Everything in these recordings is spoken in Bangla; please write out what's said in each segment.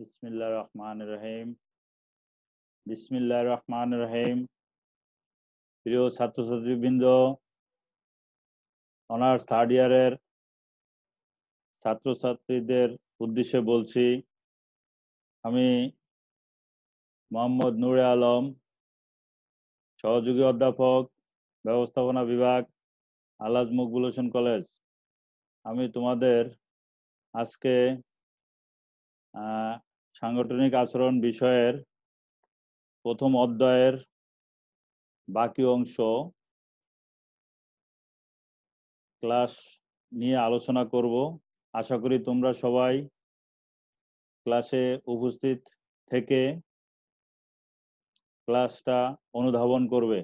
বিসমিল্লা রহমান রহিম বিসমিল্লা রহমান রহিম প্রিয় ছাত্রছাত্রীবৃন্দ অনার্স থার্ড ইয়ারের ছাত্রছাত্রীদের উদ্দেশ্যে বলছি আমি মোহাম্মদ নূরে আলম সহযোগী অধ্যাপক ব্যবস্থাপনা বিভাগ আলাজ মকবুল হোসেন কলেজ আমি তোমাদের আজকে সাংগঠনিক আচরণ বিষয়ের প্রথম অধ্যায়ের বাকি অংশ ক্লাস নিয়ে আলোচনা করব আশা করি তোমরা সবাই ক্লাসে উপস্থিত থেকে ক্লাসটা অনুধাবন করবে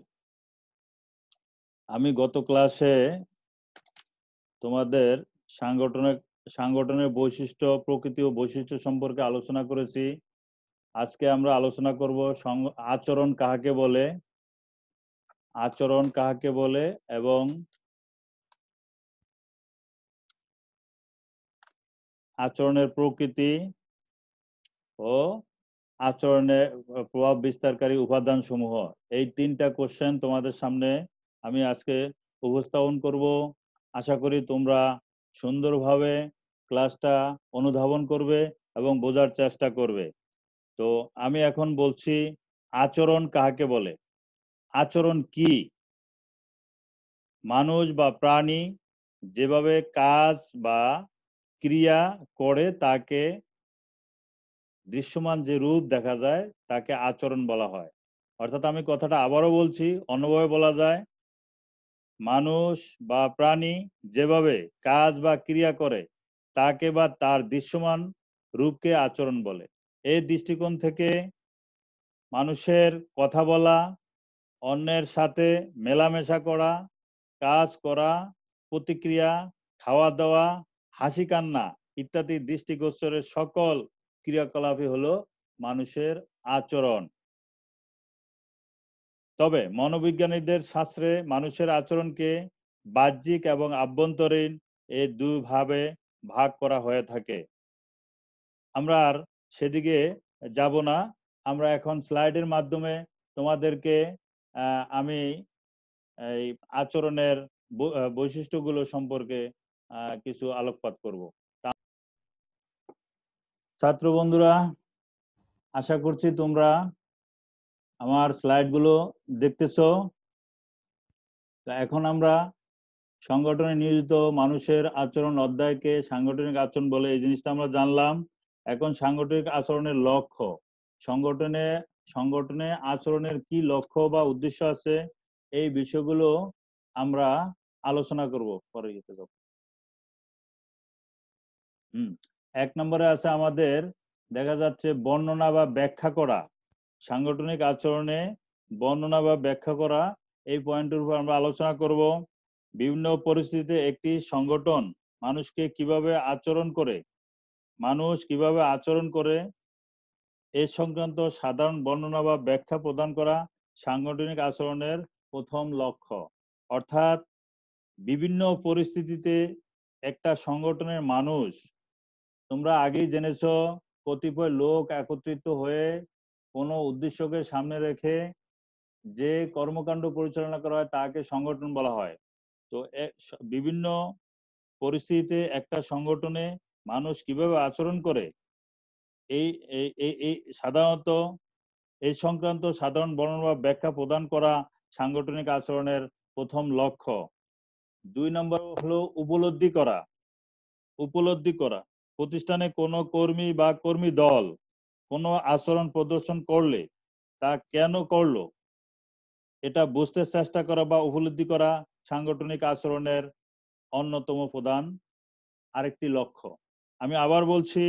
আমি গত ক্লাসে তোমাদের সাংগঠনিক সাংগঠনের বৈশিষ্ট্য প্রকৃতি ও বৈশিষ্ট্য সম্পর্কে আলোচনা করেছি আজকে আমরা আলোচনা করব আচরণ কাহাকে বলে আচরণ কাহাকে বলে এবং আচরণের প্রকৃতি ও আচরণের প্রভাব বিস্তারকারী উপাদান সমূহ এই তিনটা কোশ্চেন তোমাদের সামনে আমি আজকে উপস্থাপন করব আশা করি তোমরা সুন্দরভাবে ক্লাসটা অনুধাবন করবে এবং বোঝার চেষ্টা করবে তো আমি এখন বলছি আচরণ কাহাকে বলে আচরণ কি মানুষ বা প্রাণী যেভাবে কাজ বা ক্রিয়া করে তাকে দৃশ্যমান যে রূপ দেখা যায় তাকে আচরণ বলা হয় অর্থাৎ আমি কথাটা আবারও বলছি অন্যভাবে বলা যায় মানুষ বা প্রাণী যেভাবে কাজ বা ক্রিয়া করে তাকে বা তার দৃশ্যমান রূপকে আচরণ বলে এই দৃষ্টিকোণ থেকে মানুষের কথা বলা অন্যের সাথে মেলামেশা করা কাজ করা প্রতিক্রিয়া খাওয়া দাওয়া হাসি কান্না ইত্যাদি দৃষ্টিগোচরের সকল ক্রিয়াকলাপই হলো মানুষের আচরণ তবে মনোবিজ্ঞানীদের শাস্ত্রে মানুষের আচরণকে বাহ্যিক এবং আভ্যন্তরীণ এ দুভাবে ভাগ করা হয়ে থাকে আমরা আর সেদিকে যাব না আমরা এখন স্লাইডের মাধ্যমে তোমাদেরকে আমি এই আচরণের বৈশিষ্ট্যগুলো সম্পর্কে কিছু আলোকপাত করব ছাত্র বন্ধুরা আশা করছি তোমরা আমার স্লাইডগুলো দেখতেছ এখন আমরা সংগঠনে নিয়োজিত মানুষের আচরণ অধ্যায়কে সাংগঠনিক আচরণ বলে এই জিনিসটা আমরা জানলাম এখন সাংগঠনিক আচরণের লক্ষ্য সংগঠনে সংগঠনে আচরণের কি লক্ষ্য বা উদ্দেশ্য আছে এই বিষয়গুলো আমরা আলোচনা করব পরে যেতে যাব হুম এক নম্বরে আছে আমাদের দেখা যাচ্ছে বর্ণনা বা ব্যাখ্যা করা সাংগঠনিক আচরণে বর্ণনা বা ব্যাখ্যা করা এই পয়েন্টের উপর আমরা আলোচনা করব বিভিন্ন পরিস্থিতিতে একটি সংগঠন মানুষকে কিভাবে আচরণ করে মানুষ কিভাবে আচরণ করে এ সংক্রান্ত সাধারণ বর্ণনা বা ব্যাখ্যা প্রদান করা সাংগঠনিক আচরণের প্রথম লক্ষ্য অর্থাৎ বিভিন্ন পরিস্থিতিতে একটা সংগঠনের মানুষ তোমরা আগেই জেনেছ কতিপয় লোক একত্রিত হয়ে কোনো উদ্দেশ্যকে সামনে রেখে যে কর্মকাণ্ড পরিচালনা করা হয় তাকে সংগঠন বলা হয় তো বিভিন্ন পরিস্থিতিতে একটা সংগঠনে মানুষ কিভাবে আচরণ করে এই এই সাধারণত এই সংক্রান্ত সাধারণ বর্ণনা বা ব্যাখ্যা প্রদান করা সাংগঠনিক আচরণের প্রথম লক্ষ্য দুই নম্বর হলো উপলব্ধি করা উপলব্ধি করা প্রতিষ্ঠানে কোনো কর্মী বা কর্মী দল কোনো আচরণ প্রদর্শন করলে তা কেন করলো এটা বুঝতে চেষ্টা করা বা উপলব্ধি করা সাংগঠনিক আচরণের অন্যতম প্রধান আরেকটি লক্ষ্য আমি আবার বলছি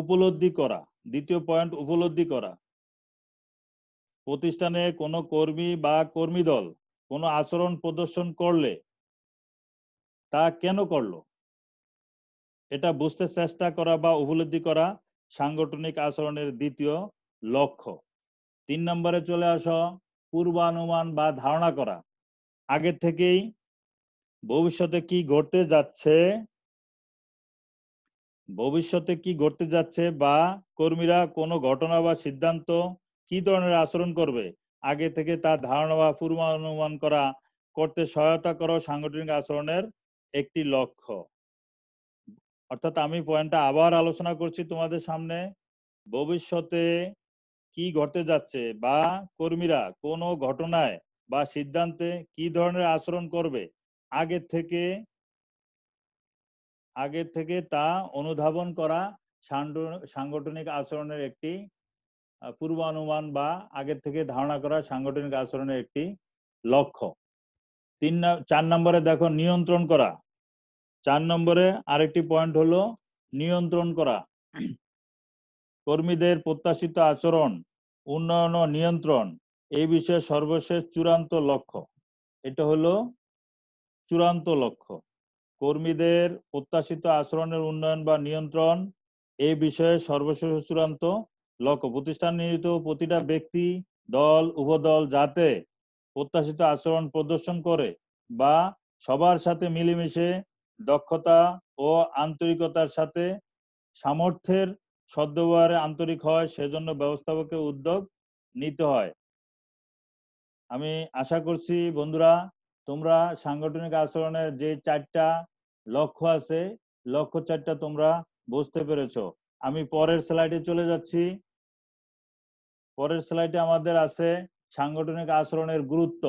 উপলব্ধি করা দ্বিতীয় পয়েন্ট উপলব্ধি করা প্রতিষ্ঠানে কোনো কর্মী বা কর্মী দল কোনো আচরণ প্রদর্শন করলে তা কেন করলো এটা বুঝতে চেষ্টা করা বা উপলব্ধি করা সাংগঠনিক আচরণের দ্বিতীয় লক্ষ্য তিন নম্বরে চলে আসো পূর্বানুমান বা ধারণা করা আগে থেকেই ভবিষ্যতে কি ঘটতে যাচ্ছে ভবিষ্যতে কি ঘটতে যাচ্ছে বা কর্মীরা কোনো ঘটনা বা সিদ্ধান্ত কি ধরনের আচরণ করবে আগে থেকে তার ধারণা বা পূর্বানুমান করা করতে সহায়তা করা সাংগঠনিক আচরণের একটি লক্ষ্য অর্থাৎ আমি পয়েন্টটা আবার আলোচনা করছি তোমাদের সামনে ভবিষ্যতে কি ঘটে যাচ্ছে বা কর্মীরা কোনো ঘটনায় বা সিদ্ধান্তে কি ধরনের আচরণ করবে আগে থেকে আগে থেকে তা অনুধাবন করা সাংগঠনিক আচরণের একটি পূর্বানুমান বা আগের থেকে ধারণা করা সাংগঠনিক আচরণের একটি লক্ষ্য তিন চার নম্বরে দেখো নিয়ন্ত্রণ করা চার নম্বরে আরেকটি পয়েন্ট হলো নিয়ন্ত্রণ করা কর্মীদের প্রত্যাশিত আচরণ উন্নয়ন ও নিয়ন্ত্রণ এই বিষয়ে সর্বশেষ চূড়ান্ত লক্ষ্য এটা হলো চূড়ান্ত লক্ষ্য কর্মীদের প্রত্যাশিত আচরণের উন্নয়ন বা নিয়ন্ত্রণ এই বিষয়ে সর্বশেষ চূড়ান্ত লক্ষ্য প্রতিষ্ঠান নিয়োজিত প্রতিটা ব্যক্তি দল উপদল যাতে প্রত্যাশিত আচরণ প্রদর্শন করে বা সবার সাথে মিলেমিশে দক্ষতা ও আন্তরিকতার সাথে সামর্থ্যের সদ্ব্যবহারে আন্তরিক হয় সেজন্য ব্যবস্থাপকের উদ্যোগ নিতে হয় আমি আশা করছি বন্ধুরা তোমরা সাংগঠনিক আচরণের যে চারটা লক্ষ্য আছে লক্ষ্য চারটা তোমরা বুঝতে পেরেছ আমি পরের স্লাইডে চলে যাচ্ছি পরের স্লাইডে আমাদের আছে সাংগঠনিক আচরণের গুরুত্ব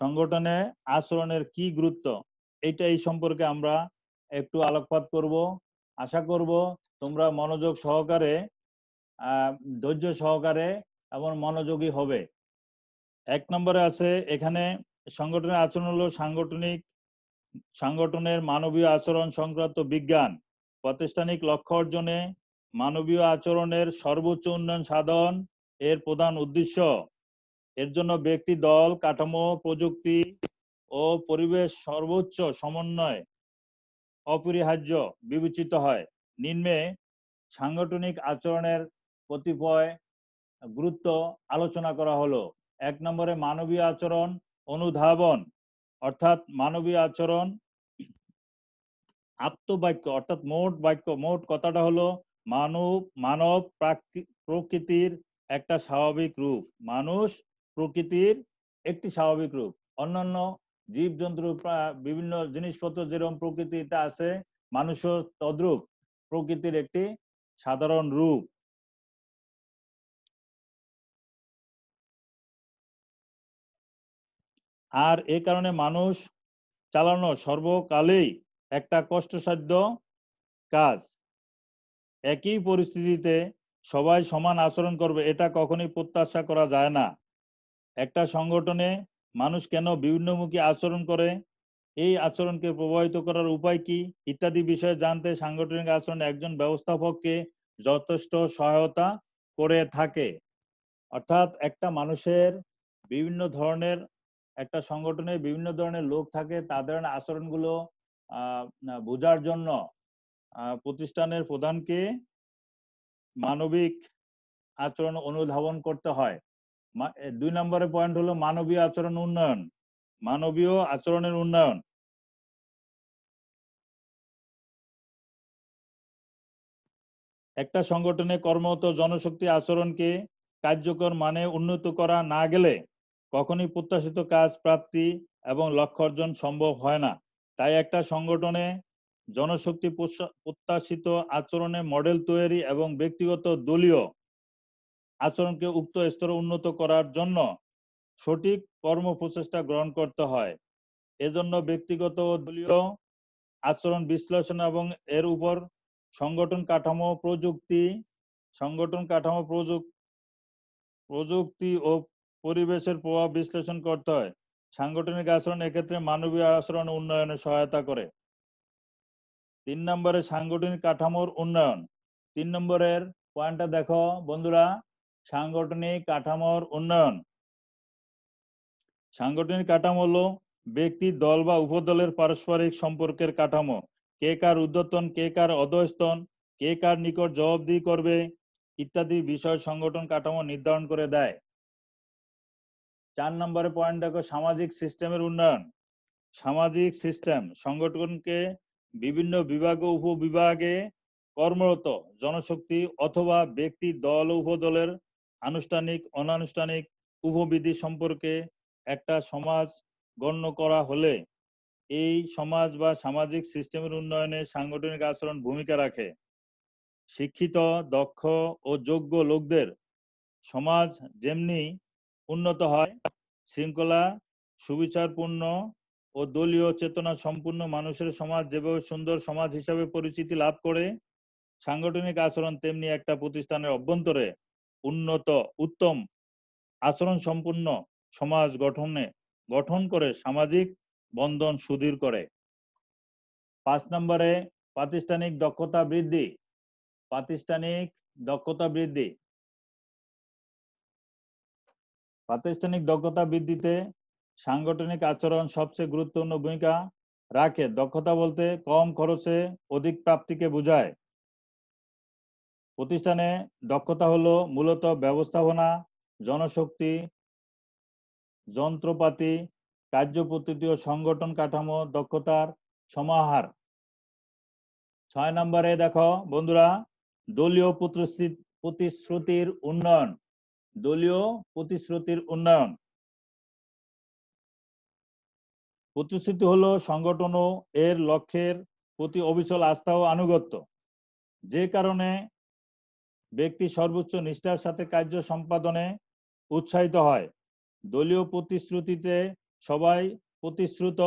সংগঠনে আচরণের কি গুরুত্ব এটা এই সম্পর্কে আমরা একটু আলোকপাত করব আশা করব তোমরা মনোযোগ সহকারে ধৈর্য সহকারে এবং মনোযোগী হবে এক নম্বরে আছে এখানে সংগঠনের আচরণ হলো সাংগঠনিক সাংগঠনের মানবীয় আচরণ সংক্রান্ত বিজ্ঞান প্রাতিষ্ঠানিক লক্ষ্য অর্জনে মানবীয় আচরণের সর্বোচ্চ উন্নয়ন সাধন এর প্রধান উদ্দেশ্য এর জন্য ব্যক্তি দল কাঠামো প্রযুক্তি ও পরিবেশ সর্বোচ্চ সমন্বয় অপরিহার্য বিবেচিত হয় নিম্নে সাংগঠনিক আচরণের কতিপয় গুরুত্ব আলোচনা করা হলো এক নম্বরে মানবীয় আচরণ অনুধাবন অর্থাৎ মানবীয় আচরণ আত্মবাক্য অর্থাৎ মোট বাক্য মোট কথাটা হলো মানব মানব প্রকৃতির একটা স্বাভাবিক রূপ মানুষ প্রকৃতির একটি স্বাভাবিক রূপ অন্যান্য জীবজন্তু বিভিন্ন জিনিসপত্র যেরকম প্রকৃতিতে আছে মানুষও তদ্রুপ প্রকৃতির একটি সাধারণ রূপ আর এ কারণে মানুষ চালানো সর্বকালেই একটা কষ্টসাধ্য কাজ একই পরিস্থিতিতে সবাই সমান আচরণ করবে এটা কখনই প্রত্যাশা করা যায় না একটা সংগঠনে মানুষ কেন বিভিন্নমুখী আচরণ করে এই আচরণকে প্রভাবিত করার উপায় কি ইত্যাদি বিষয়ে জানতে সাংগঠনিক আচরণ একজন ব্যবস্থাপককে যথেষ্ট সহায়তা করে থাকে অর্থাৎ একটা মানুষের বিভিন্ন ধরনের একটা সংগঠনে বিভিন্ন ধরনের লোক থাকে তাদের আচরণগুলো বোঝার জন্য প্রতিষ্ঠানের প্রধানকে মানবিক আচরণ অনুধাবন করতে হয় দুই নম্বরের পয়েন্ট হলো মানবীয় আচরণ উন্নয়ন মানবীয় আচরণের উন্নয়ন একটা সংগঠনে কর্মরত জনশক্তি আচরণকে কার্যকর মানে উন্নত করা না গেলে কখনই প্রত্যাশিত কাজ প্রাপ্তি এবং লক্ষ্য অর্জন সম্ভব হয় না তাই একটা সংগঠনে জনশক্তি প্রত্যাশিত আচরণে মডেল তৈরি এবং ব্যক্তিগত দলীয় আচরণকে উক্ত স্তরে উন্নত করার জন্য সঠিক কর্ম প্রচেষ্টা গ্রহণ করতে হয় এজন্য ব্যক্তিগত দলীয় আচরণ বিশ্লেষণ এবং এর উপর সংগঠন কাঠামো প্রযুক্তি সংগঠন কাঠামো প্রযুক্তি ও পরিবেশের প্রভাব বিশ্লেষণ করতে হয় সাংগঠনিক আচরণ এক্ষেত্রে মানবীয় আচরণ উন্নয়নে সহায়তা করে তিন নম্বরে সাংগঠনিক কাঠামোর উন্নয়ন তিন নম্বরের পয়েন্টটা দেখো বন্ধুরা সাংগঠনিক কাঠামোর উন্নয়ন সাংগঠনিক কাঠামো হলো ব্যক্তি দল বা উপদলের পারস্পরিক সম্পর্কের কাঠামো কে কার উদ্যতন কে কার অধস্তন কে কার নিকট জবাবদি করবে ইত্যাদি বিষয় সংগঠন কাঠামো নির্ধারণ করে দেয় চার নম্বরে পয়েন্ট দেখো সামাজিক সিস্টেমের উন্নয়ন সামাজিক সিস্টেম সংগঠনকে বিভিন্ন বিভাগ ও উপবিভাগে কর্মরত জনশক্তি অথবা ব্যক্তি দল উপদলের আনুষ্ঠানিক অনানুষ্ঠানিক উপবিধি সম্পর্কে একটা সমাজ গণ্য করা হলে এই সমাজ বা সামাজিক সিস্টেমের উন্নয়নে সাংগঠনিক আচরণ ভূমিকা রাখে শিক্ষিত দক্ষ ও যোগ্য লোকদের সমাজ যেমনি উন্নত হয় শৃঙ্খলা সুবিচারপূর্ণ ও দলীয় চেতনা সম্পূর্ণ মানুষের সমাজ যেভাবে সুন্দর সমাজ হিসাবে পরিচিতি লাভ করে সাংগঠনিক আচরণ তেমনি একটা প্রতিষ্ঠানের অভ্যন্তরে উন্নত উত্তম আচরণ সম্পূর্ণ সমাজ গঠনে গঠন করে সামাজিক বন্ধন সুদৃঢ় করে পাঁচ নম্বরে প্রাতিষ্ঠানিক দক্ষতা বৃদ্ধি প্রাতিষ্ঠানিক দক্ষতা বৃদ্ধি প্রাতিষ্ঠানিক দক্ষতা বৃদ্ধিতে সাংগঠনিক আচরণ সবচেয়ে গুরুত্বপূর্ণ ভূমিকা রাখে দক্ষতা বলতে কম খরচে অধিক প্রাপ্তিকে বোঝায় প্রতিষ্ঠানে দক্ষতা হলো মূলত ব্যবস্থাপনা জনশক্তি যন্ত্রপাতি কার্যপদ্ধতি ও সংগঠন কাঠামো দক্ষতার সমাহার ছয় নম্বরে দেখো বন্ধুরা দলীয় প্রতিশ্রুতির উন্নয়ন দলীয় প্রতিশ্রুতির উন্নয়ন প্রতিশ্রুতি হলো সংগঠন ও এর লক্ষ্যের প্রতি অবিচল আস্থা ও আনুগত্য যে কারণে ব্যক্তি সর্বোচ্চ নিষ্ঠার সাথে কার্য সম্পাদনে উৎসাহিত হয় দলীয় প্রতিশ্রুতিতে সবাই প্রতিশ্রুত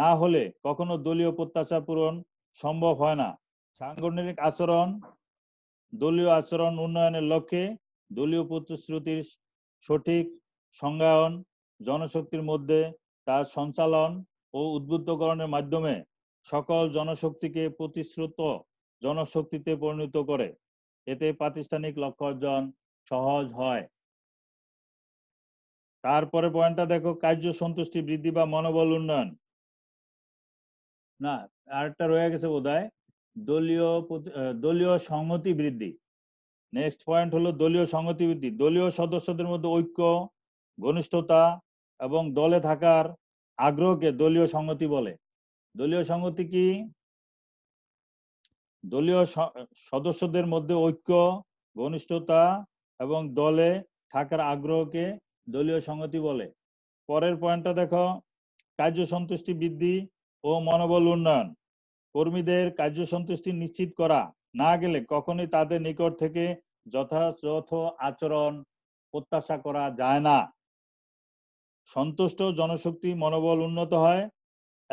না হলে কখনো দলীয় প্রত্যাশা পূরণ সম্ভব হয় না সাংগঠনিক আচরণ দলীয় আচরণ উন্নয়নের লক্ষ্যে দলীয় প্রতিশ্রুতির সঠিক সংজ্ঞায়ন জনশক্তির মধ্যে তার সঞ্চালন ও উদ্বুদ্ধকরণের মাধ্যমে সকল জনশক্তিকে প্রতিশ্রুত জনশক্তিতে পরিণত করে এতে প্রাতিষ্ঠানিক লক্ষ্য অর্জন সহজ হয় তারপরে পয়েন্টটা দেখো কার্য সন্তুষ্টি বৃদ্ধি বা মনোবল উন্নয়ন না আরেকটা রয়ে গেছে বোধ হয় দলীয় দলীয় সংহতি বৃদ্ধি নেক্সট পয়েন্ট হলো দলীয় সংহতি বৃদ্ধি দলীয় সদস্যদের মধ্যে ঐক্য ঘনিষ্ঠতা এবং দলে থাকার আগ্রহকে দলীয় সংহতি বলে দলীয় সংহতি কি দলীয় সদস্যদের মধ্যে ঐক্য ঘনিষ্ঠতা এবং দলে থাকার আগ্রহকে দলীয় সংহতি বলে পরের পয়েন্টটা দেখো কার্য সন্তুষ্টি বৃদ্ধি ও মনোবল উন্নয়ন কর্মীদের কার্য সন্তুষ্টি নিশ্চিত করা না গেলে কখনই তাদের নিকট থেকে যথাযথ আচরণ প্রত্যাশা করা যায় না সন্তুষ্ট জনশক্তি মনোবল উন্নত হয়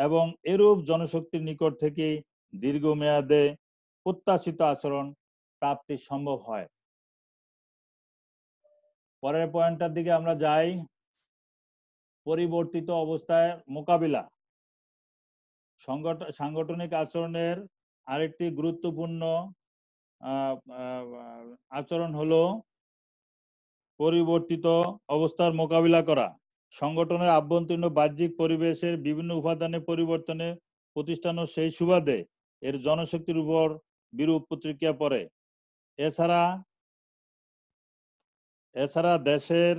এবং এরূপ জনশক্তির নিকট থেকে দীর্ঘমেয়াদে প্রত্যাশিত আচরণ প্রাপ্তি সম্ভব হয় পরের পয়েন্টটার দিকে আমরা যাই পরিবর্তিত অবস্থায় মোকাবিলা সাংগঠনিক আচরণের আরেকটি গুরুত্বপূর্ণ আচরণ হলো পরিবর্তিত অবস্থার মোকাবিলা করা সংগঠনের আভ্যন্তরীণ বাহ্যিক পরিবেশের বিভিন্ন উপাদানের পরিবর্তনে প্রতিষ্ঠান সেই সুবাদে এর জনশক্তির উপর বিরূপ প্রতিক্রিয়া পড়ে এছাড়া এছাড়া দেশের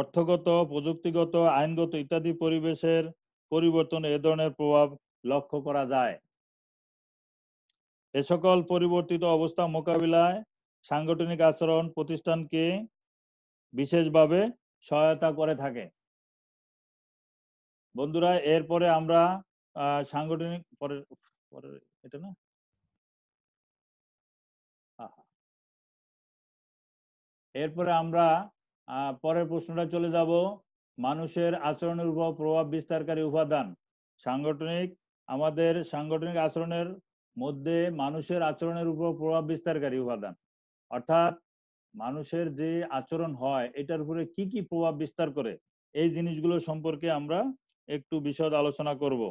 অর্থগত প্রযুক্তিগত আইনগত ইত্যাদি পরিবেশের পরিবর্তন এ ধরনের প্রভাব লক্ষ্য করা যায় এ সকল পরিবর্তিত অবস্থা মোকাবিলায় সাংগঠনিক আচরণ প্রতিষ্ঠানকে বিশেষভাবে সহায়তা করে থাকে বন্ধুরা এরপরে আমরা সাংগঠনিক পরে পরে এটা না এরপরে আমরা পরের প্রশ্নটা চলে যাব মানুষের আচরণের উপর প্রভাব বিস্তারকারী উপাদান সাংগঠনিক আমাদের সাংগঠনিক আচরণের মধ্যে মানুষের আচরণের উপর প্রভাব বিস্তারকারী উপাদান অর্থাৎ মানুষের যে আচরণ হয় এটার উপরে কি কি প্রভাব বিস্তার করে এই জিনিসগুলো সম্পর্কে আমরা একটু বিশদ আলোচনা করব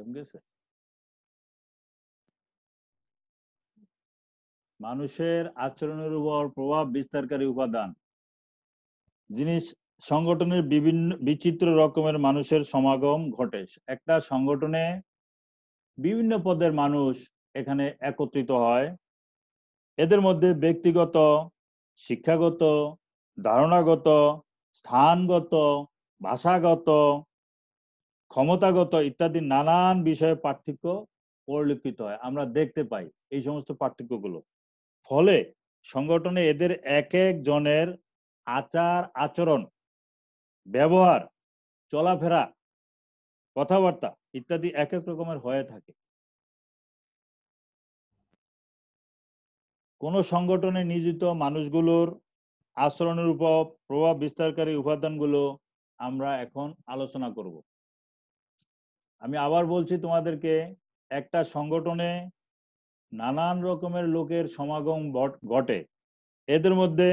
এটিএম গেছে মানুষের আচরণের উপর প্রভাব বিস্তারকারী উপাদান জিনিস সংগঠনের বিভিন্ন বিচিত্র রকমের মানুষের সমাগম ঘটে একটা সংগঠনে বিভিন্ন পদের মানুষ এখানে একত্রিত হয় এদের মধ্যে ব্যক্তিগত শিক্ষাগত ধারণাগত স্থানগত ভাষাগত ক্ষমতাগত ইত্যাদি নানান বিষয়ে পার্থক্য পরিলক্ষিত হয় আমরা দেখতে পাই এই সমস্ত পার্থক্যগুলো ফলে সংগঠনে এদের এক এক জনের আচার আচরণ ব্যবহার চলাফেরা কথাবার্তা ইত্যাদি এক এক রকমের হয়ে থাকে কোন সংগঠনে নিয়োজিত মানুষগুলোর আচরণের উপর প্রভাব বিস্তারকারী উপাদানগুলো আমরা এখন আলোচনা করব আমি আবার বলছি তোমাদেরকে একটা সংগঠনে নানান রকমের লোকের সমাগম ঘটে এদের মধ্যে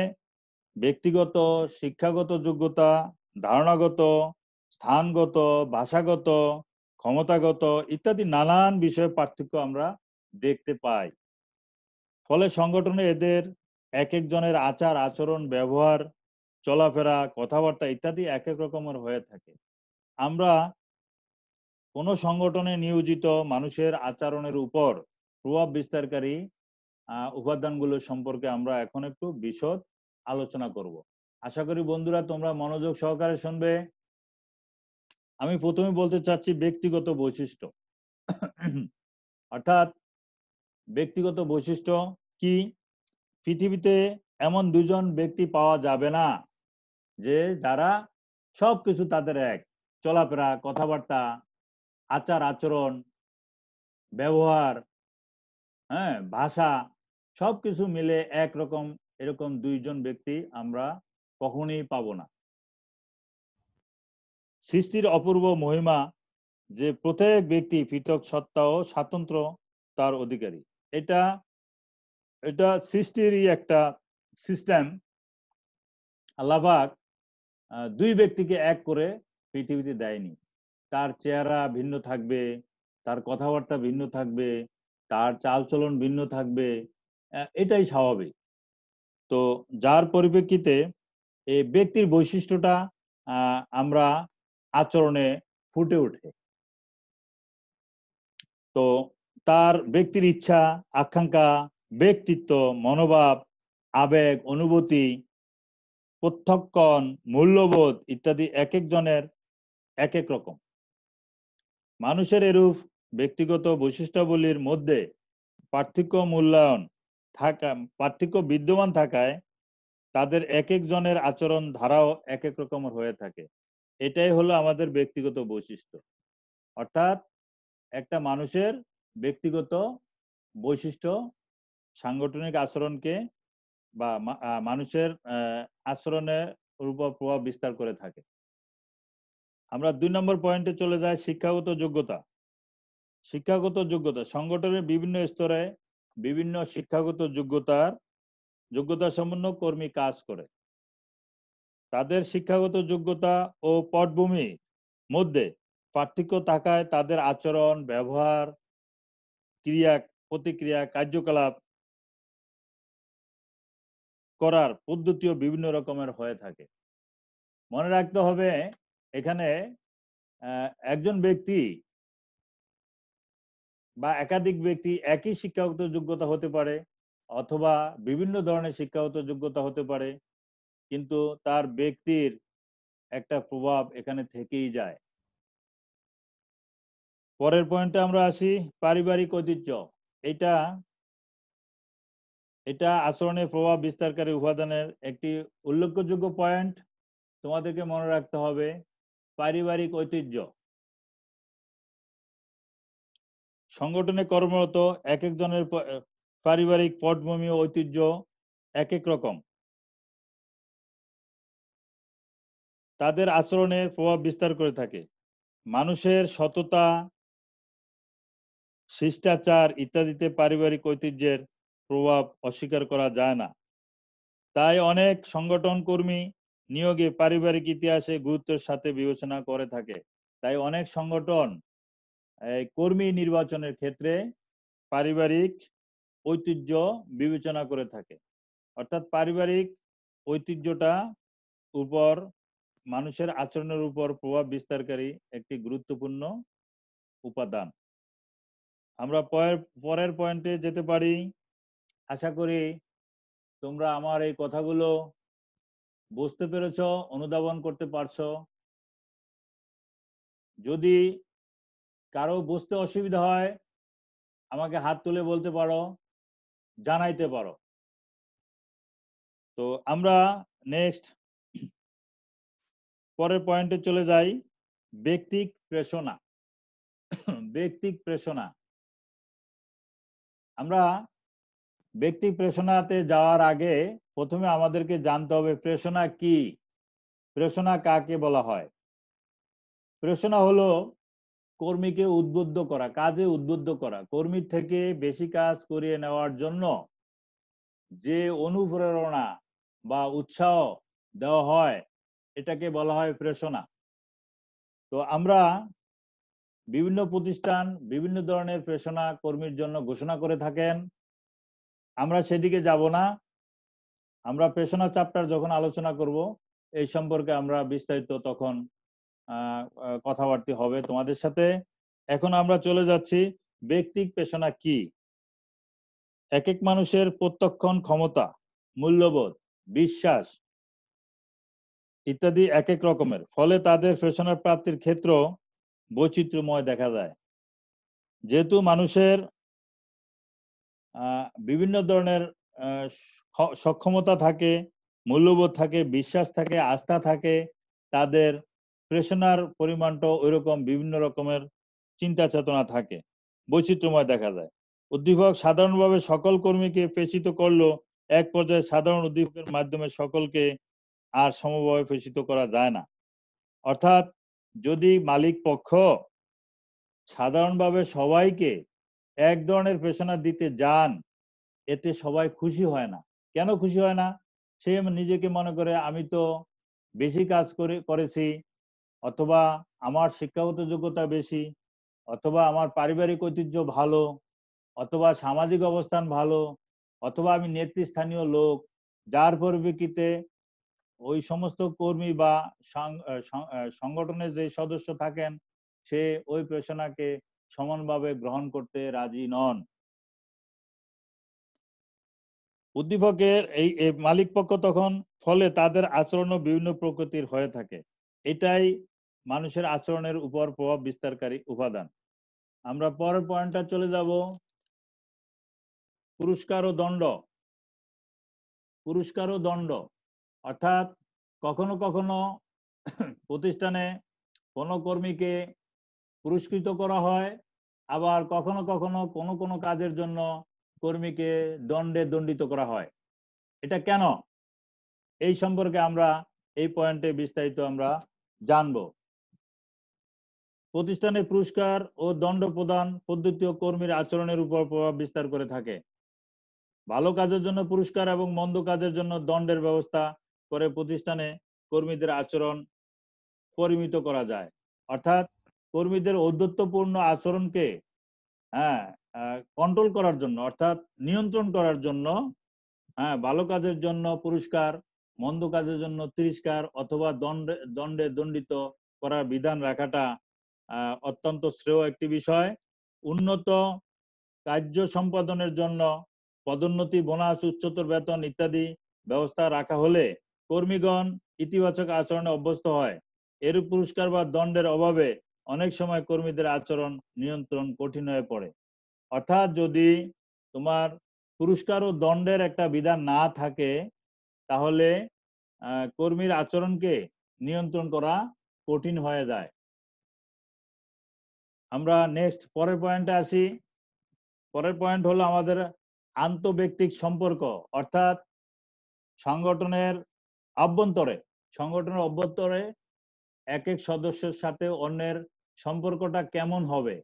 ব্যক্তিগত শিক্ষাগত যোগ্যতা ধারণাগত স্থানগত ভাষাগত ক্ষমতাগত ইত্যাদি নানান বিষয়ে পার্থক্য আমরা দেখতে পাই ফলে সংগঠনে এদের এক একজনের আচার আচরণ ব্যবহার চলাফেরা কথাবার্তা ইত্যাদি এক এক রকমের হয়ে থাকে আমরা কোনো সংগঠনে নিয়োজিত মানুষের আচরণের উপর প্রভাব বিস্তারকারী উপাদানগুলো সম্পর্কে আমরা এখন একটু বিশদ আলোচনা করব আশা করি বন্ধুরা তোমরা মনোযোগ সহকারে শুনবে আমি প্রথমে বলতে চাচ্ছি ব্যক্তিগত বৈশিষ্ট্য অর্থাৎ ব্যক্তিগত বৈশিষ্ট্য কি পৃথিবীতে এমন দুজন ব্যক্তি পাওয়া যাবে না যে যারা সব কিছু তাদের এক চলাফেরা কথাবার্তা আচার আচরণ ব্যবহার হ্যাঁ ভাষা সব কিছু মিলে একরকম এরকম দুইজন ব্যক্তি আমরা কখনই পাব না সৃষ্টির অপূর্ব মহিমা যে প্রত্যেক ব্যক্তি পৃথক সত্তা ও স্বাতন্ত্র তার অধিকারী এটা এটা সৃষ্টিরই একটা সিস্টেম আল্লাহাক দুই ব্যক্তিকে এক করে পৃথিবীতে দেয়নি তার চেহারা ভিন্ন থাকবে তার কথাবার্তা ভিন্ন থাকবে তার চালচলন ভিন্ন থাকবে এটাই স্বাভাবিক তো যার পরিপ্রেক্ষিতে এই ব্যক্তির বৈশিষ্ট্যটা আমরা আচরণে ফুটে ওঠে তো তার ব্যক্তির ইচ্ছা আকাঙ্ক্ষা ব্যক্তিত্ব মনোভাব আবেগ অনুভূতি প্রত্যক্ষণ মূল্যবোধ ইত্যাদি এক একজনের এক এক রকম মানুষের এরূপ ব্যক্তিগত বৈশিষ্ট্যাবলীর মধ্যে পার্থক্য মূল্যায়ন থাকা পার্থক্য বিদ্যমান থাকায় তাদের এক একজনের আচরণ ধারাও এক এক রকমের হয়ে থাকে এটাই হলো আমাদের ব্যক্তিগত বৈশিষ্ট্য অর্থাৎ একটা মানুষের ব্যক্তিগত বৈশিষ্ট্য সাংগঠনিক আচরণকে বা মানুষের আচরণের উপর প্রভাব বিস্তার করে থাকে আমরা দুই নম্বর পয়েন্টে চলে যাই শিক্ষাগত যোগ্যতা শিক্ষাগত যোগ্যতা সংগঠনের বিভিন্ন স্তরে বিভিন্ন শিক্ষাগত যোগ্যতার যোগ্যতা সম্পন্ন কর্মী কাজ করে তাদের শিক্ষাগত যোগ্যতা ও পটভূমি মধ্যে পার্থক্য থাকায় তাদের আচরণ ব্যবহার ক্রিয়া প্রতিক্রিয়া কার্যকলাপ করার পদ্ধতিও বিভিন্ন রকমের হয়ে থাকে মনে রাখতে হবে এখানে একজন ব্যক্তি বা একাধিক ব্যক্তি একই শিক্ষাগত যোগ্যতা হতে পারে অথবা বিভিন্ন ধরনের শিক্ষাগত যোগ্যতা হতে পারে কিন্তু তার ব্যক্তির একটা প্রভাব এখানে থেকেই যায় পরের পয়েন্টে আমরা আসি পারিবারিক ঐতিহ্য এটা এটা আচরণে প্রভাব বিস্তারকারী উপাদানের একটি উল্লেখযোগ্য পয়েন্ট তোমাদেরকে মনে রাখতে হবে পারিবারিক ঐতিহ্য সংগঠনে কর্মরত এক একজনের পারিবারিক পটভূমি ঐতিহ্য এক এক রকম তাদের আচরণে প্রভাব বিস্তার করে থাকে মানুষের সততা শিষ্টাচার ইত্যাদিতে পারিবারিক ঐতিহ্যের প্রভাব অস্বীকার করা যায় না তাই অনেক সংগঠন কর্মী নিয়োগে পারিবারিক ইতিহাসে গুরুত্বের সাথে বিবেচনা করে থাকে তাই অনেক সংগঠন কর্মী নির্বাচনের ক্ষেত্রে পারিবারিক ঐতিহ্য বিবেচনা করে থাকে অর্থাৎ পারিবারিক ঐতিহ্যটা উপর মানুষের আচরণের উপর প্রভাব বিস্তারকারী একটি গুরুত্বপূর্ণ উপাদান আমরা পরের পরের পয়েন্টে যেতে পারি আশা করি তোমরা আমার এই কথাগুলো বুঝতে পেরেছ অনুধাবন করতে পারছ যদি কারো বুঝতে অসুবিধা হয় আমাকে হাত তুলে বলতে পারো জানাইতে পারো তো আমরা নেক্সট পরের পয়েন্টে চলে যাই ব্যক্তিক প্রেষণা ব্যক্তিক প্রেষণা আমরা ব্যক্তিক প্রেষণাতে যাওয়ার আগে প্রথমে আমাদেরকে জানতে হবে প্রেষণা কি প্রেষণা কাকে বলা হয় প্রেষণা হলো কর্মীকে উদ্বুদ্ধ করা কাজে উদ্বুদ্ধ করা কর্মীর থেকে বেশি কাজ করিয়ে নেওয়ার জন্য যে অনুপ্রেরণা বা উৎসাহ দেওয়া হয় এটাকে বলা হয় প্রেষণা তো আমরা বিভিন্ন প্রতিষ্ঠান বিভিন্ন ধরনের প্রেষণা কর্মীর জন্য ঘোষণা করে থাকেন আমরা সেদিকে যাব না আমরা পেশনা চ্যাপ্টার যখন আলোচনা করব এই সম্পর্কে আমরা বিস্তারিত তখন কথাবার্তা হবে তোমাদের সাথে এখন আমরা চলে যাচ্ছি ব্যক্তিক পেশনা কি এক এক মানুষের প্রত্যক্ষণ ক্ষমতা মূল্যবোধ বিশ্বাস ইত্যাদি এক এক রকমের ফলে তাদের পেশনার প্রাপ্তির ক্ষেত্র বৈচিত্র্যময় দেখা যায় যেহেতু মানুষের বিভিন্ন ধরনের সক্ষমতা থাকে মূল্যবোধ থাকে বিশ্বাস থাকে আস্থা থাকে তাদের প্রেষণার পরিমাণটা ওই রকম বিভিন্ন রকমের চিন্তা চেতনা থাকে বৈচিত্র্যময় দেখা যায় উদ্দীপক সাধারণভাবে সকল কর্মীকে প্রেষিত করলেও এক পর্যায়ে সাধারণ উদ্দীপকের মাধ্যমে সকলকে আর সমভাবে প্রেষিত করা যায় না অর্থাৎ যদি মালিক পক্ষ সাধারণভাবে সবাইকে এক ধরনের প্রেষণা দিতে যান এতে সবাই খুশি হয় না কেন খুশি হয় না সে নিজেকে মনে করে আমি তো বেশি কাজ করে করেছি অথবা আমার শিক্ষাগত যোগ্যতা বেশি অথবা আমার পারিবারিক ঐতিহ্য ভালো অথবা সামাজিক অবস্থান ভালো অথবা আমি নেতৃস্থানীয় লোক যার পরিপ্রেক্ষিতে ওই সমস্ত কর্মী বা সংগঠনের যে সদস্য থাকেন সে ওই প্রেশনাকে সমানভাবে গ্রহণ করতে রাজি নন উদ্দীপকের এই মালিক পক্ষ তখন ফলে তাদের আচরণও বিভিন্ন প্রকৃতির হয়ে থাকে এটাই মানুষের আচরণের উপর প্রভাব বিস্তারকারী উপাদান আমরা পরের পয়েন্টটা চলে যাব পুরস্কার ও দণ্ড পুরস্কার ও দণ্ড অর্থাৎ কখনো কখনো প্রতিষ্ঠানে কোনো কর্মীকে পুরস্কৃত করা হয় আবার কখনো কখনো কোনো কোনো কাজের জন্য কর্মীকে দণ্ডে দণ্ডিত করা হয় এটা কেন এই সম্পর্কে আমরা এই পয়েন্টে বিস্তারিত আমরা জানব প্রতিষ্ঠানে পুরস্কার ও দণ্ড প্রদান পদ্ধতি ও কর্মীর আচরণের উপর প্রভাব বিস্তার করে থাকে ভালো কাজের জন্য পুরস্কার এবং মন্দ কাজের জন্য দণ্ডের ব্যবস্থা করে প্রতিষ্ঠানে কর্মীদের আচরণ পরিমিত করা যায় অর্থাৎ কর্মীদের ঔদ্ধত্যপূর্ণ আচরণকে হ্যাঁ কন্ট্রোল করার জন্য অর্থাৎ নিয়ন্ত্রণ করার জন্য হ্যাঁ ভালো কাজের জন্য পুরস্কার মন্দ কাজের জন্য তিরস্কার অথবা দণ্ডে দণ্ডে দণ্ডিত করার বিধান রাখাটা অত্যন্ত শ্রেয় একটি বিষয় উন্নত কার্য সম্পাদনের জন্য পদোন্নতি বোনাস উচ্চতর বেতন ইত্যাদি ব্যবস্থা রাখা হলে কর্মীগণ ইতিবাচক আচরণে অভ্যস্ত হয় এর পুরস্কার বা দণ্ডের অভাবে অনেক সময় কর্মীদের আচরণ নিয়ন্ত্রণ কঠিন হয়ে পড়ে অর্থাৎ যদি তোমার পুরস্কার ও দণ্ডের একটা বিধান না থাকে তাহলে কর্মীর আচরণকে নিয়ন্ত্রণ করা কঠিন হয়ে যায় আমরা নেক্সট পরের পয়েন্টে আসি পরের পয়েন্ট হলো আমাদের আন্তব্যক্তিক সম্পর্ক অর্থাৎ সংগঠনের অভ্যন্তরে সংগঠনের অভ্যন্তরে এক এক সদস্যের সাথে অন্যের সম্পর্কটা কেমন হবে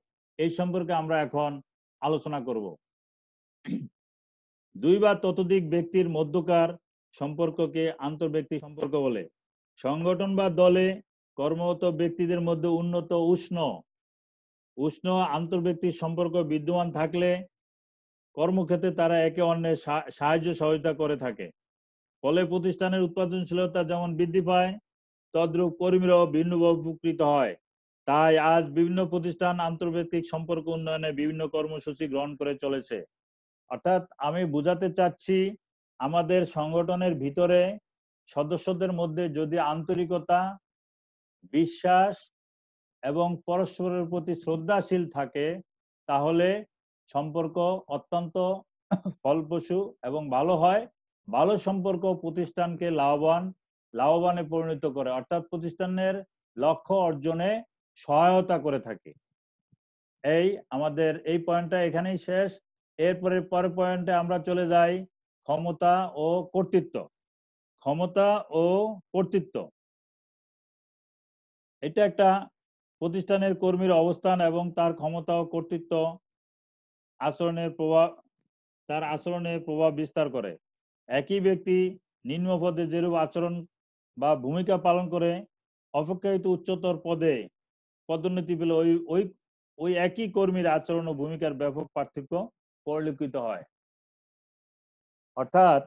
এই সম্পর্কে আমরা এখন আলোচনা করব দুই বা ততোধিক ব্যক্তির মধ্যকার সম্পর্ককে আন্তর্ব্যক্তি সম্পর্ক বলে সংগঠন বা দলে কর্মরত ব্যক্তিদের মধ্যে উন্নত উষ্ণ উষ্ণ আন্তর্ব্যক্তির সম্পর্ক বিদ্যমান থাকলে কর্মক্ষেত্রে তারা একে অন্যের সাহায্য সহযোগিতা করে থাকে ফলে প্রতিষ্ঠানের উৎপাদনশীলতা যেমন বৃদ্ধি পায় তদ্রূপ কর্মীরাও ভিন্নভাবে উপকৃত হয় তাই আজ বিভিন্ন প্রতিষ্ঠান আন্তর্জাতিক সম্পর্ক উন্নয়নে বিভিন্ন কর্মসূচি গ্রহণ করে চলেছে অর্থাৎ আমি বুঝাতে চাচ্ছি আমাদের সংগঠনের ভিতরে সদস্যদের মধ্যে যদি আন্তরিকতা বিশ্বাস এবং পরস্পরের প্রতি শ্রদ্ধাশীল থাকে তাহলে সম্পর্ক অত্যন্ত ফলপ্রসূ এবং ভালো হয় ভালো সম্পর্ক প্রতিষ্ঠানকে লাভবান লাভবানে পরিণত করে অর্থাৎ প্রতিষ্ঠানের লক্ষ্য অর্জনে সহায়তা করে থাকে এই আমাদের এই পয়েন্টটা এখানেই শেষ এরপরে পরের পয়েন্টে আমরা চলে যাই ক্ষমতা ও কর্তৃত্ব ক্ষমতা ও কর্তৃত্ব এটা একটা প্রতিষ্ঠানের কর্মীর অবস্থান এবং তার ক্ষমতা ও কর্তৃত্ব আচরণের প্রভাব তার আচরণের প্রভাব বিস্তার করে একই ব্যক্তি নিম্ন পদে যেরূপ আচরণ বা ভূমিকা পালন করে অপেক্ষায়িত উচ্চতর পদে পদোন্নতি পেলে ওই ওই ওই একই কর্মীর আচরণ ও ভূমিকার ব্যাপক পার্থক্য পরিলক্ষিত হয় অর্থাৎ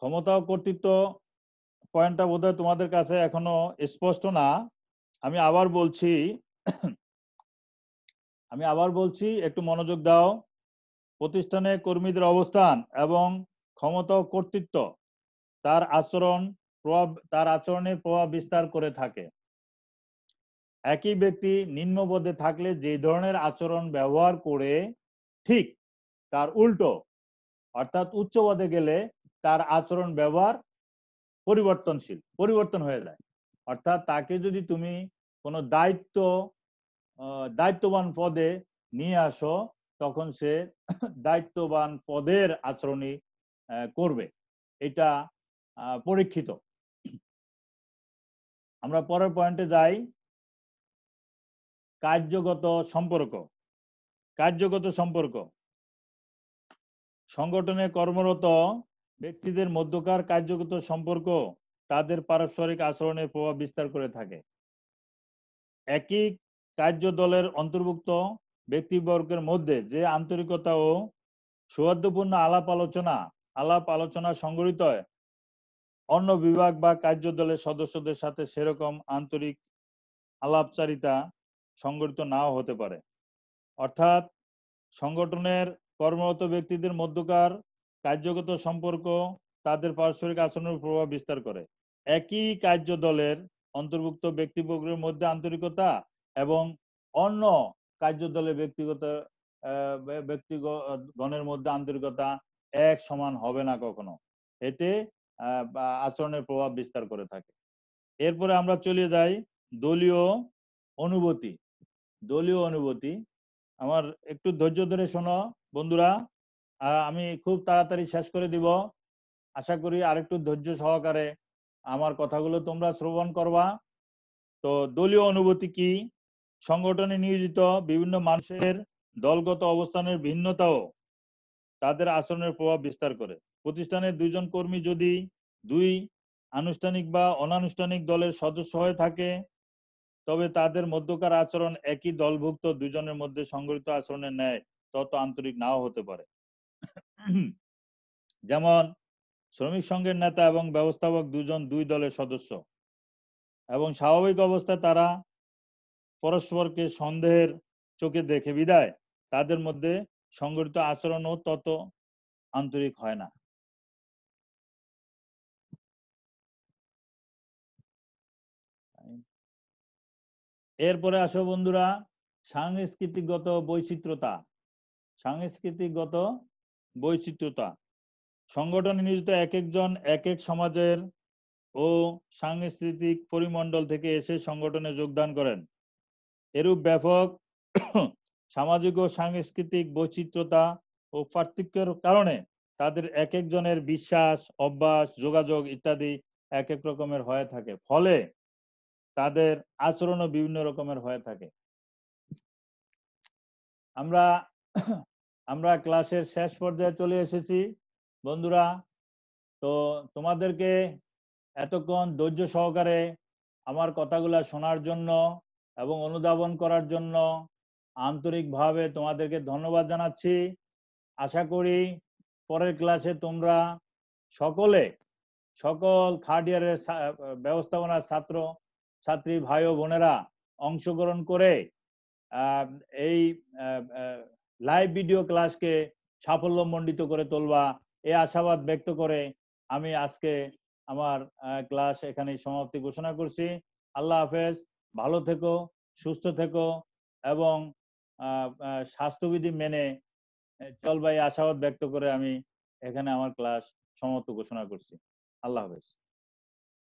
ক্ষমতা ও কর্তৃত্ব পয়েন্টটা বোধ তোমাদের কাছে এখনো স্পষ্ট না আমি আবার বলছি আমি আবার বলছি একটু মনোযোগ দাও প্রতিষ্ঠানে কর্মীদের অবস্থান এবং ক্ষমতা ও কর্তৃত্ব তার আচরণ প্রভাব তার আচরণে প্রভাব বিস্তার করে থাকে একই ব্যক্তি নিম্নপদে থাকলে যে ধরনের আচরণ ব্যবহার করে ঠিক তার উল্টো অর্থাৎ উচ্চ পদে গেলে তার আচরণ ব্যবহার পরিবর্তনশীল পরিবর্তন হয়ে যায় অর্থাৎ তাকে যদি তুমি কোনো দায়িত্ব দায়িত্ববান পদে নিয়ে আসো তখন সে দায়িত্ববান পদের আচরণই করবে এটা পরীক্ষিত আমরা পরের পয়েন্টে যাই কার্যগত সম্পর্ক কার্যগত সম্পর্ক সংগঠনে কর্মরত ব্যক্তিদের মধ্যকার কার্যগত সম্পর্ক তাদের পারস্পরিক আচরণের প্রভাব বিস্তার করে থাকে একই কার্যদলের অন্তর্ভুক্ত ব্যক্তিবর্গের মধ্যে যে আন্তরিকতা ও সৌহার্দ্যপূর্ণ আলাপ আলোচনা আলাপ আলোচনা সংগঠিত হয় অন্য বিভাগ বা কার্যদলের সদস্যদের সাথে সেরকম আন্তরিক আলাপচারিতা সংগঠিত নাও হতে পারে অর্থাৎ সংগঠনের কর্মরত ব্যক্তিদের মধ্যকার কার্যগত সম্পর্ক তাদের পারস্পরিক আচরণের প্রভাব বিস্তার করে একই কার্য দলের অন্তর্ভুক্ত ব্যক্তিবর্গের মধ্যে আন্তরিকতা এবং অন্য কার্য দলের ব্যক্তিগত ব্যক্তিগণের মধ্যে আন্তরিকতা এক সমান হবে না কখনো এতে আচরণের প্রভাব বিস্তার করে থাকে এরপরে আমরা চলে যাই দলীয় অনুভূতি দলীয় অনুভূতি আমার একটু ধৈর্য ধরে শোনো বন্ধুরা আমি খুব তাড়াতাড়ি শেষ করে দিব আশা করি আরেকটু ধৈর্য সহকারে আমার কথাগুলো তোমরা শ্রবণ করবা তো দলীয় অনুভূতি কি সংগঠনে নিয়োজিত বিভিন্ন মানুষের দলগত অবস্থানের ভিন্নতাও তাদের আচরণের প্রভাব বিস্তার করে প্রতিষ্ঠানের দুইজন কর্মী যদি দুই আনুষ্ঠানিক বা অনানুষ্ঠানিক দলের সদস্য হয়ে থাকে তবে তাদের মধ্যকার আচরণ একই দলভুক্ত দুজনের মধ্যে সংগঠিত আচরণের ন্যায় তত আন্তরিক নাও হতে পারে যেমন শ্রমিক সংঘের নেতা এবং ব্যবস্থাপক দুজন দুই দলের সদস্য এবং স্বাভাবিক অবস্থায় তারা পরস্পরকে সন্দেহের চোখে দেখে বিদায় তাদের মধ্যে সংগঠিত আচরণও তত আন্তরিক হয় না এরপরে আসো বন্ধুরা সাংস্কৃতিকগত বৈচিত্রতা সাংস্কৃতিকগত বৈচিত্রতা সংগঠনে নিয়োজিত এক একজন এক এক সমাজের ও সাংস্কৃতিক পরিমণ্ডল থেকে এসে সংগঠনে যোগদান করেন এরূপ ব্যাপক সামাজিক ও সাংস্কৃতিক বৈচিত্রতা ও পার্থক্যের কারণে তাদের এক একজনের বিশ্বাস অভ্যাস যোগাযোগ ইত্যাদি এক এক রকমের হয়ে থাকে ফলে তাদের আচরণও বিভিন্ন রকমের হয়ে থাকে আমরা আমরা ক্লাসের শেষ পর্যায়ে চলে এসেছি বন্ধুরা তো তোমাদেরকে এতক্ষণ ধৈর্য সহকারে আমার কথাগুলো শোনার জন্য এবং অনুধাবন করার জন্য আন্তরিকভাবে তোমাদেরকে ধন্যবাদ জানাচ্ছি আশা করি পরের ক্লাসে তোমরা সকলে সকল থার্ড ইয়ারের ব্যবস্থাপনার ছাত্র ছাত্রী ভাই ও বোনেরা অংশগ্রহণ করে এই লাইভ ভিডিও ক্লাসকে সাফল্যমণ্ডিত করে তোলবা এ আশাবাদ ব্যক্ত করে আমি আজকে আমার ক্লাস এখানে সমাপ্তি ঘোষণা করছি আল্লাহ হাফেজ ভালো থেকো সুস্থ থেকো এবং স্বাস্থ্যবিধি মেনে চলবা এই আশাবাদ ব্যক্ত করে আমি এখানে আমার ক্লাস সমাপ্ত ঘোষণা করছি আল্লাহ হাফেজ